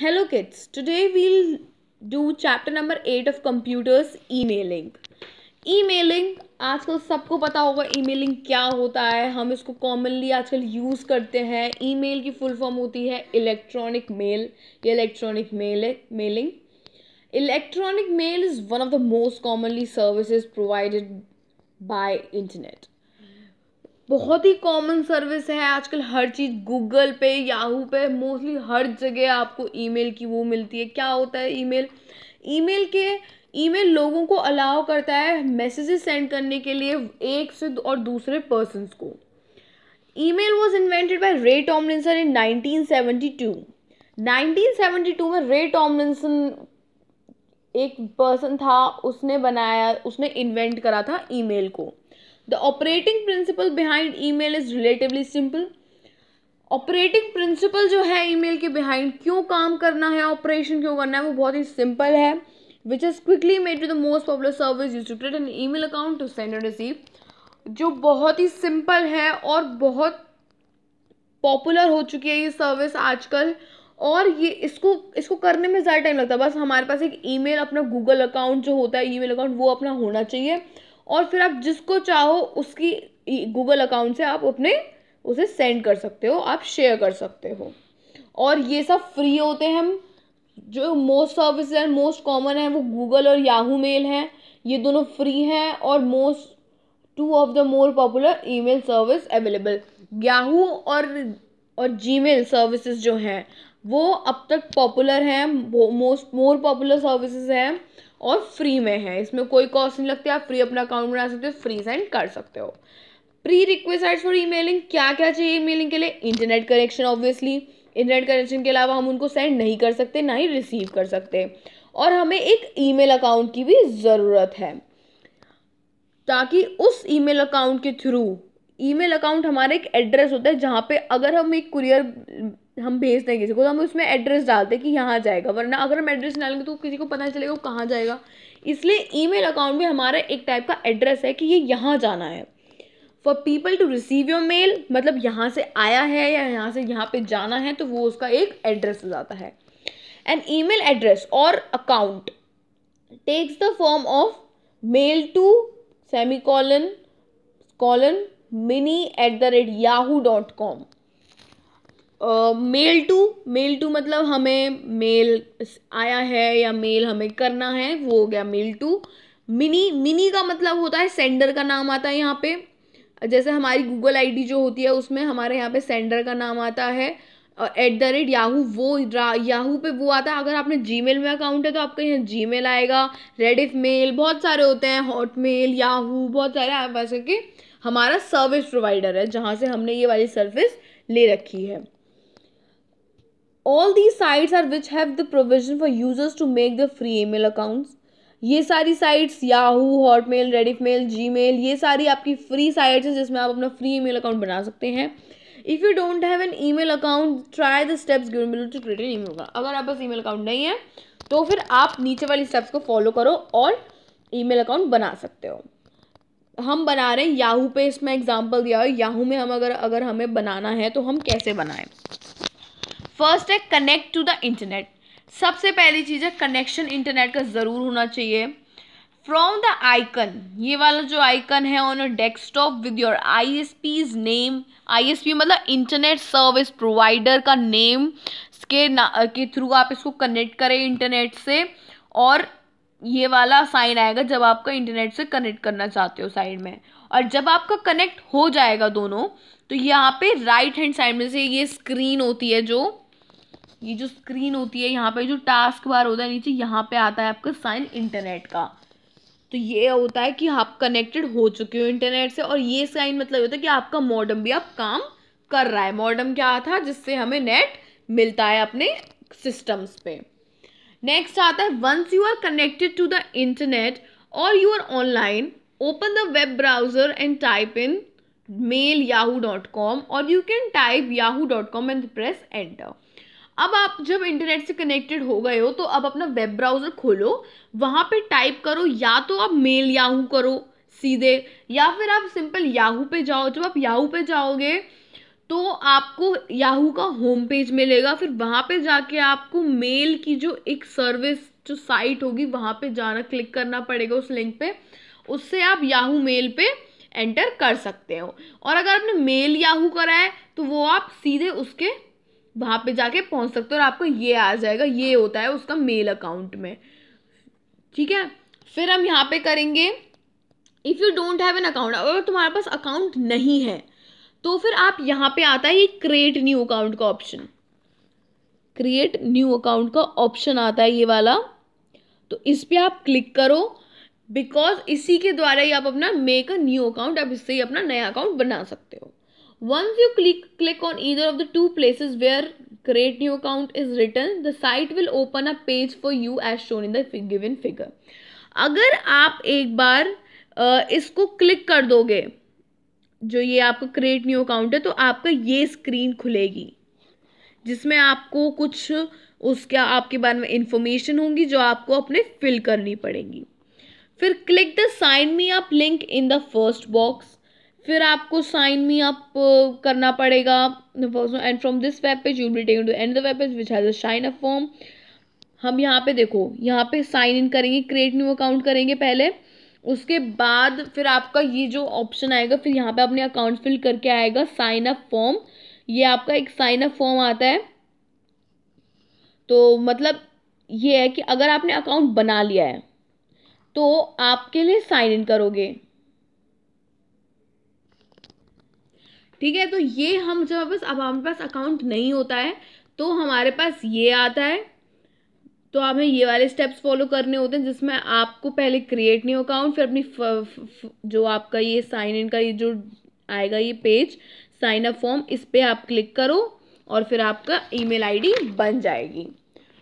Hello kids today we'll do chapter number eight of computers emailing emailing आजकल सबको पता होगा ईमेलिंग क्या होता है हम इसको कॉमनली आजकल यूज़ करते हैं ईमेल की फुल फॉर्म होती है इलेक्ट्रॉनिक मेल या electronic mail mailing electronic mail is one of the most commonly services provided by internet बहुत ही कॉमन सर्विस है आजकल हर चीज़ गूगल पे याहू पे मोस्टली हर जगह आपको ईमेल की वो मिलती है क्या होता है ईमेल ईमेल के ईमेल लोगों को अलाउ करता है मैसेजेस सेंड करने के लिए एक से और दूसरे पर्सनस को email was invented by Ray Tomlinson in 1972 1972 में रे टॉमलिंसन एक पर्सन था उसने बनाया उसने इन्वेंट करा था ईमेल को operating principle behind email is relatively simple operating principle जो है ईमेल के बिहाइंड क्यों काम करना है ऑपरेशन क्यों करना है वो बहुत ही सिंपल है which is quickly made to the most popular service use to create an email account to send and receive जो बहुत ही सिंपल है और बहुत पॉपुलर हो चुकी है ये सर्विस आजकल और ये इसको इसको करने में ज़्यादा टाइम लगता है बस हमारे पास एक ईमेल अपना गूगल अकाउंट जो होता है ईमेल अकाउंट वो अपना होना चाहिए और फिर आप जिसको चाहो उसकी गूगल अकाउंट से आप अपने उसे सेंड कर सकते हो आप शेयर कर सकते हो और ये सब फ्री होते हैं जो मोस्ट सर्विस हैं मोस्ट कॉमन है वो गूगल और याहू मेल हैं ये दोनों फ्री हैं और most two of the more popular email service available Yahoo और और जीमेल सर्विसेज जो हैं वो अब तक पॉपुलर हैं मोस्ट मोर पॉपुलर सर्विसेज हैं और फ्री में है इसमें कोई कॉस्ट नहीं लगती आप फ्री अपना अकाउंट बना सकते हो फ्री सेंड कर सकते हो प्री रिक्वेस्ट फॉर ईमेलिंग क्या क्या चाहिए ईमेलिंग के लिए internet connection obviously internet connection के अलावा हम उनको सेंड नहीं कर सकते ना ही रिसीव कर सकते और हमें एक ईमेल अकाउंट की भी ज़रूरत है ताकि उस ईमेल अकाउंट के थ्रू ईमेल अकाउंट हमारा एक एड्रेस होता है जहाँ पे अगर हम एक कुरियर हम भेज देंगे किसी को तो हम उसमें एड्रेस डालते हैं कि यहाँ जाएगा वरना अगर हम एड्रेस डालेंगे तो किसी को पता नहीं चलेगा वो कहाँ जाएगा इसलिए ईमेल अकाउंट भी हमारा एक टाइप का एड्रेस है कि ये यहाँ जाना है for people to receive your mail मतलब यहाँ से आया है या यहाँ से यहाँ पे जाना है तो वो उसका एक एड्रेस हो जाता है एंड ई मेल एड्रेस और account takes the form of mail to semicolon colon mini at the rate Yahoo dot com mail to mail to मतलब हमें मेल आया है या मेल हमें करना है वो हो गया मेल टू मिनी मिनी का मतलब होता है सेंडर का नाम आता है यहाँ पे जैसे हमारी गूगल आईडी जो होती है उसमें हमारे यहाँ पे सेंडर का नाम आता है एट द रेट याहू वो याहू पे वो आता है अगर आपने जी में अकाउंट है तो आपका यहाँ जी आएगा रेडिफ मेल बहुत सारे होते हैं हॉट मेल याहू बहुत सारे ऐप ऐसे कि हमारा सर्विस प्रोवाइडर है जहाँ से हमने ये वाली सर्विस ले रखी है all the sites are which have the provision for users to make the free email accounts ये सारी sites Yahoo Hotmail Rediff mail Gmail ये सारी आपकी फ्री साइट्स हैं जिसमें आप अपना फ्री ई मेल अकाउंट बना सकते हैं if you don't have an email account try the steps given below to create an mail account अगर आपके पास मेल अकाउंट नहीं है तो फिर आप नीचे वाली स्टेप्स को फॉलो करो और ई मेल अकाउंट बना सकते हो हम बना रहे हैं याहू पे इसमें एग्जाम्पल दिया हो याहू में हम अगर अगर हमें बनाना है तो हम कैसे बनाएं फर्स्ट है कनेक्ट टू द इंटरनेट सबसे पहली चीज़ है कनेक्शन इंटरनेट का ज़रूर होना चाहिए फ्रॉम द आइकन ये वाला जो आइकन है on a desktop with your I S P's name I S P मतलब इंटरनेट सर्विस प्रोवाइडर का नेम के ना के थ्रू आप इसको कनेक्ट करें इंटरनेट से और ये वाला साइन आएगा जब आपका इंटरनेट से कनेक्ट करना चाहते हो साइड में और जब आपका कनेक्ट हो जाएगा दोनों तो यहाँ पे राइट हैंड साइड में से ये स्क्रीन होती है जो ये जो स्क्रीन होती है यहाँ पे जो टास्क बार होता है नीचे यहाँ पे आता है आपका साइन इंटरनेट का तो ये होता है कि आप कनेक्टेड हो चुके हो इंटरनेट से और ये साइन मतलब होता है कि आपका मॉडम भी आप काम कर रहा है मॉडम क्या था जिससे हमें नेट मिलता है अपने सिस्टम्स पे नेक्स्ट आता है once you are connected to the internet और you are online open the web browser and type in mail Yahoo dot com और you can type Yahoo dot com and press enter अब आप जब internet से connected हो गए हो तो अब अपना वेब ब्राउज़र खोलो वहाँ पे टाइप करो या तो आप मेल याहू करो सीधे या फिर आप सिंपल याहू पे जाओ जब आप याहू पे जाओगे तो आपको याहू का होम पेज मिलेगा फिर वहाँ पे जाके आपको मेल की जो एक सर्विस जो साइट होगी वहाँ पे जाना क्लिक करना पड़ेगा उस लिंक पे उससे आप याहू मेल पे एंटर कर सकते हो और अगर आपने मेल याहू करा है तो वो आप सीधे उसके वहाँ पे जाके पहुँच सकते हो और आपको ये आ जाएगा ये होता है उसका मेल अकाउंट में ठीक है फिर हम यहाँ पे करेंगे if you don't have an account अगर तुम्हारे पास अकाउंट नहीं है तो फिर आप यहाँ पे आता है ये क्रिएट न्यू अकाउंट का ऑप्शन क्रिएट न्यू अकाउंट का ऑप्शन आता है ये वाला तो इस पर आप क्लिक करो बिकॉज इसी के द्वारा ही आप अपना मेक अ न्यू अकाउंट आप इससे ही अपना नया अकाउंट बना सकते हो Once you click, click on either of the two places where create new account is written, the site will open a page for you as shown in the given figure. अगर आप एक बार इसको click कर दोगे जो ये आपका create new account है तो आपका ये स्क्रीन खुलेगी जिसमें आपको कुछ उसके आपके बारे में इंफॉर्मेशन होंगी जो आपको अपने फिल करनी पड़ेगी फिर click the sign me up link in the first box फिर आपको साइन मी अप करना पड़ेगा and from this web page you will taken to and the web page which has a sign up form हम यहाँ पे देखो यहाँ पे साइन इन करेंगे क्रिएट न्यू अकाउंट करेंगे पहले उसके बाद फिर आपका ये जो ऑप्शन आएगा फिर यहाँ पे अपने अकाउंट फिल करके आएगा साइन अप फॉर्म ये आपका एक साइन अप फॉर्म आता है तो मतलब ये है कि अगर आपने अकाउंट बना लिया है तो आपके लिए साइन इन करोगे ठीक है तो ये हम जब बस अब हमारे पास अकाउंट नहीं होता है तो हमारे पास ये आता है तो हमें ये वाले स्टेप्स फॉलो करने होते हैं जिसमें आपको पहले क्रिएट न्यू अकाउंट फिर अपनी फ, फ, फ, जो आपका ये साइन इन का ये जो आएगा ये पेज साइन अप फॉर्म इस पर आप क्लिक करो और फिर आपका ईमेल आईडी बन जाएगी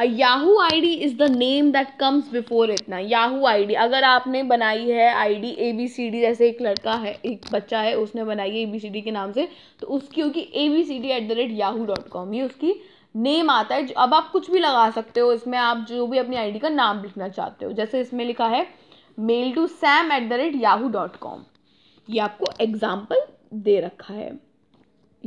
Yahoo I D is the name that comes before इतना याहू आई डी अगर आपने बनाई है I D A B C D जैसे एक लड़का है एक बच्चा है उसने बनाई है ए बी सी डी के नाम से तो उसकी क्योंकि A B C D at the rate Yahoo dot com ये उसकी नेम आता है अब आप कुछ भी लगा सकते हो इसमें आप जो भी अपनी आई डी का नाम लिखना चाहते हो जैसे इसमें लिखा है mail to Sam at the rate Yahoo dot com ये आपको एग्ज़ाम्पल दे रखा है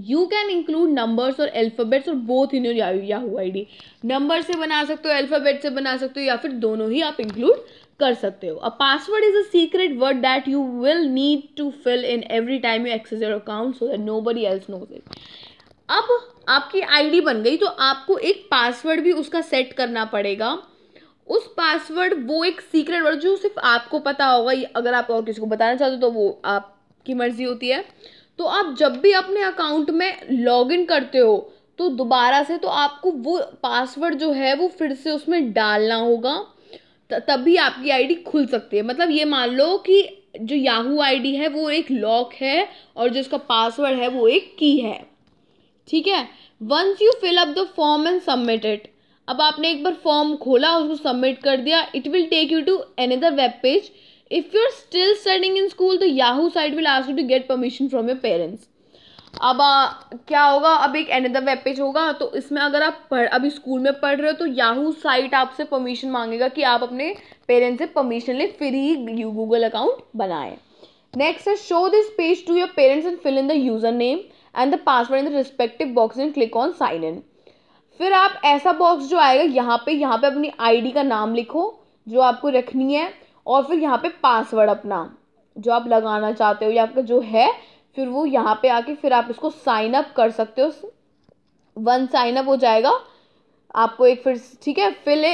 यू कैन इंक्लूड नंबर्स और एल्फ़ाबेट्स और both in your Yahoo I D number से बना सकते हो एल्फ़ाबेट से बना सकते हो या फिर दोनों ही आप इंक्लूड कर सकते हो a password is a secret word that you will need to fill in every time you access your account so that nobody else knows it अब आपकी आईडी बन गई तो आपको एक पासवर्ड भी उसका सेट करना पड़ेगा उस पासवर्ड वो एक सीक्रेट वर्ड जो सिर्फ आपको पता होगा अगर आप और किसी को बताना चाहते हो तो वो आपकी मर्जी होती है तो आप जब भी अपने अकाउंट में लॉगिन करते हो तो दोबारा से तो आपको वो पासवर्ड जो है वो फिर से उसमें डालना होगा तभी आपकी आईडी खुल सकती है मतलब ये मान लो कि जो याहू आईडी है वो एक लॉक है और जो इसका पासवर्ड है वो एक की है ठीक है once you fill up the form and submit it अब आपने एक बार फॉर्म खोला उसको सबमिट कर दिया it will take you to another web page if you are still studying in school तो Yahoo site will ask you to get permission from your parents अब आ, क्या होगा अब एक अनदर वेब पेज होगा तो इसमें अगर आप पढ़ अभी स्कूल में पढ़ रहे हो तो याहू साइट आपसे परमिशन मांगेगा कि आप अपने पेरेंट्स से परमिशन लें फिर ही गूगल अकाउंट बनाएं नेक्स्ट है show this page to your parents and fill in the username and the password in the respective box and click on sign in फिर आप ऐसा बॉक्स जो आएगा यहाँ पे यहाँ पे अपनी आईडी का नाम लिखो जो आपको रखनी है और फिर यहाँ पे पासवर्ड अपना जो आप लगाना चाहते हो या आपका जो है फिर वो यहाँ पे आके फिर आप इसको साइन अप कर सकते हो वन साइन अप हो जाएगा आपको एक फिर ठीक है fill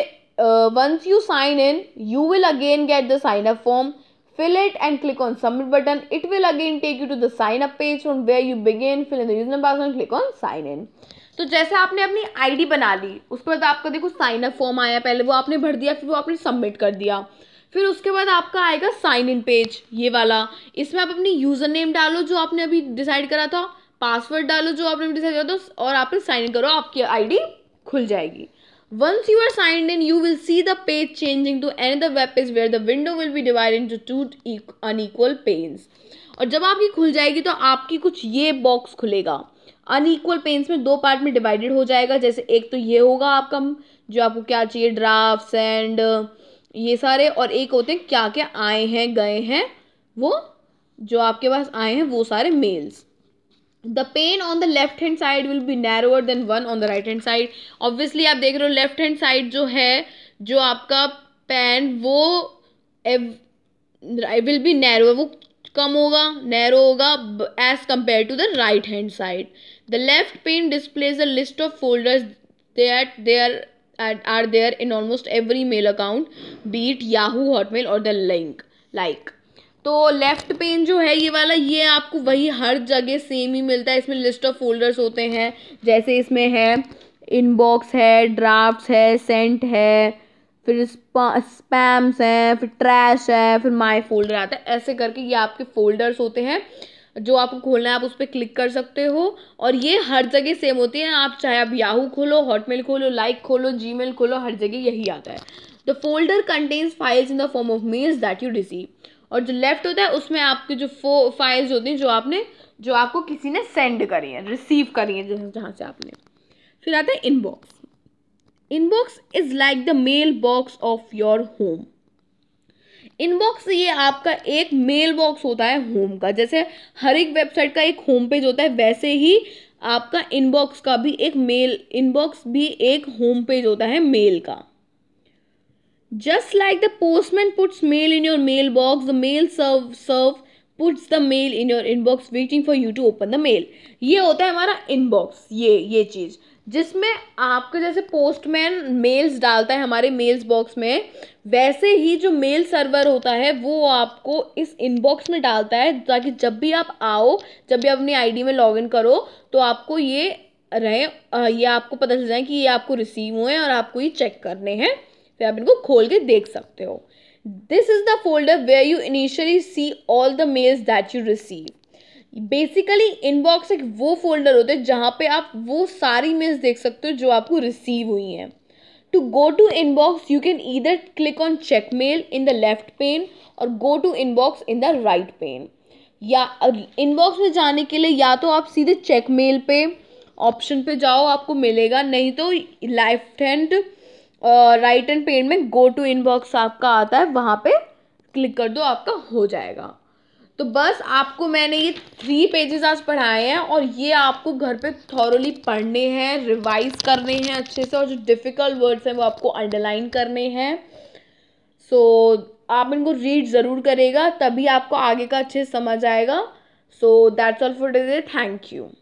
once you sign in you will again get the sign up form fill it and click on submit button it will again take you to the sign up page on where you begin fill in the username password and click on तो जैसे आपने अपनी ID बना ली उसके बाद आपका देखो sign up form आया पहले वो आपने भर दिया फिर वो आपने सबमिट कर दिया फिर उसके बाद आपका आएगा साइन इन पेज ये वाला इसमें आप अपनी यूज़र नेम डालो जो आपने अभी डिसाइड करा था पासवर्ड डालो जो आपने डिसाइड करा था और आप साइन इन करो आपकी आईडी खुल जाएगी Once you are signed in, you will see the page changing to another web page where the window will be divided into two e-, unequal panes. और जब आपकी खुल जाएगी तो आपकी कुछ ये बॉक्स खुलेगा अनईक्वल पेंस में दो पार्ट में डिवाइडेड हो जाएगा जैसे एक तो ये होगा आपका जो आपको क्या चाहिए ड्राफ्ट एंड ये सारे और एक होते हैं क्या क्या आए हैं गए हैं वो जो आपके पास आए हैं वो सारे mails the pane on the left hand side will be narrower than one on the right hand side obviously आप देख रहे हो लेफ्ट हैंड साइड जो है जो आपका पेन वो विल बी नैरो वो कम होगा नैरो होगा as compare to the right hand side the left pane displays a list of folders that there are there in almost every mail account beat Yahoo Hotmail और the link like तो left pane जो है ये वाला ये आपको वही हर जगह सेम ही मिलता है इसमें लिस्ट ऑफ फोल्डर्स होते हैं जैसे इसमें है इनबॉक्स है ड्राफ्ट है सेंट है फिर स्पैम्स हैं फिर ट्रैश है फिर माई फोल्डर आता है ऐसे करके ये आपके फोल्डर्स होते हैं जो आपको खोलना है आप उस पर क्लिक कर सकते हो और ये हर जगह सेम होती है आप चाहे आप याहू खोलो हॉटमेल खोलो लाइक खोलो जी खोलो हर जगह यही आता है the folder contains files in the form of mails that you receive और जो लेफ्ट होता है उसमें आपके जो फो फाइल्स होती हैं जो आपने जो आपको किसी ने सेंड करी है रिसीव करी है जहाँ से आपने फिर आता है inbox inbox is like the mail box of your home inbox ये आपका एक मेल बॉक्स होता है होम का जैसे हर एक वेबसाइट का एक होम पेज होता है वैसे ही आपका इनबॉक्स का भी एक मेल इनबॉक्स भी एक होम पेज होता है मेल का just like the postman puts mail in your mailbox the mail serve serve puts the mail in your inbox waiting for you to open the mail ये होता है हमारा inbox ये ये चीज़ जिसमें आपके जैसे पोस्टमैन मेल्स डालता है हमारे मेल्स बॉक्स में वैसे ही जो मेल सर्वर होता है वो आपको इस इनबॉक्स में डालता है ताकि जब भी आप आओ जब भी अपनी आईडी में लॉगिन करो तो आपको ये रहे ये आपको पता चल जाए कि ये आपको रिसीव हुए हैं और आपको ये चेक करने हैं फिर आप इनको खोल के देख सकते हो this is the folder where you initially see all the mails that you receive basically inbox एक वो फोल्डर होता है जहाँ पे आप वो सारी मेल्स देख सकते हो जो आपको रिसीव हुई हैं to go to inbox you can either click on check mail in the left pane और go to inbox in the right pane या इनबॉक्स में जाने के लिए या तो आप सीधे चेक मेल पे ऑप्शन पे जाओ आपको मिलेगा नहीं तो left hand right hand pen में गो टू इनबॉक्स आपका आता है वहाँ पे क्लिक कर दो आपका हो जाएगा तो बस आपको मैंने ये थ्री पेजेस आज पढ़ाए हैं और ये आपको घर पे थॉरली पढ़ने हैं रिवाइज करने हैं अच्छे से और जो डिफ़िकल्ट वर्ड्स हैं वो आपको अंडरलाइन करने हैं सो so, आप इनको रीड ज़रूर करेगा तभी आपको आगे का अच्छे समझ आएगा so that's all for day thank you